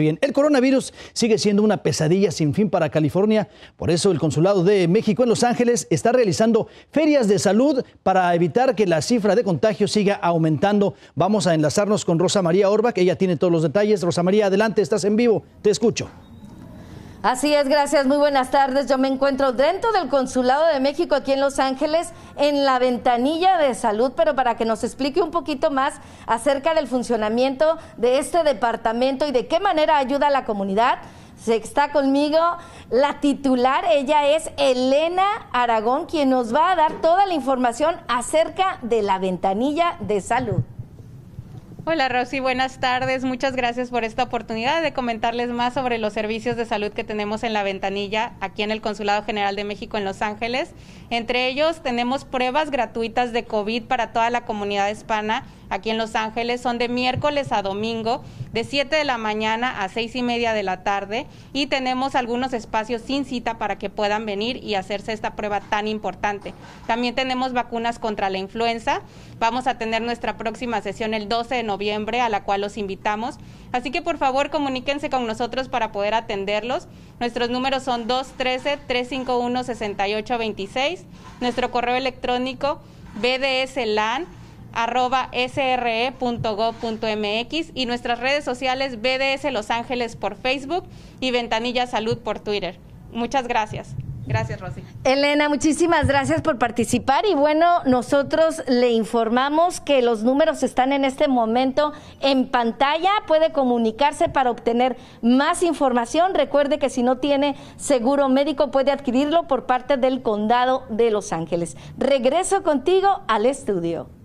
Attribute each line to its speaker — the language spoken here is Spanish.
Speaker 1: Bien, el coronavirus sigue siendo una pesadilla sin fin para California, por eso el Consulado de México en Los Ángeles está realizando ferias de salud para evitar que la cifra de contagios siga aumentando. Vamos a enlazarnos con Rosa María Orba, que ella tiene todos los detalles. Rosa María, adelante, estás en vivo, te escucho.
Speaker 2: Así es, gracias. Muy buenas tardes. Yo me encuentro dentro del Consulado de México aquí en Los Ángeles, en la ventanilla de salud, pero para que nos explique un poquito más acerca del funcionamiento de este departamento y de qué manera ayuda a la comunidad. Se está conmigo la titular, ella es Elena Aragón, quien nos va a dar toda la información acerca de la ventanilla de salud. Hola Rosy, buenas tardes. Muchas gracias por esta oportunidad
Speaker 3: de comentarles más sobre los servicios de salud que tenemos en la ventanilla aquí en el Consulado General de México en Los Ángeles. Entre ellos tenemos pruebas gratuitas de COVID para toda la comunidad hispana aquí en Los Ángeles, son de miércoles a domingo, de 7 de la mañana a seis y media de la tarde, y tenemos algunos espacios sin cita para que puedan venir y hacerse esta prueba tan importante. También tenemos vacunas contra la influenza, vamos a tener nuestra próxima sesión el 12 de noviembre, a la cual los invitamos. Así que por favor comuníquense con nosotros para poder atenderlos. Nuestros números son 213-351-6826, nuestro correo electrónico bdslan arroba sre.gov.mx y nuestras redes sociales BDS Los Ángeles por Facebook y Ventanilla Salud por Twitter. Muchas gracias. Gracias, Rosy.
Speaker 2: Elena, muchísimas gracias por participar y bueno, nosotros le informamos que los números están en este momento en pantalla, puede comunicarse para obtener más información. Recuerde que si no tiene seguro médico puede adquirirlo por parte del condado de Los Ángeles. Regreso contigo al estudio.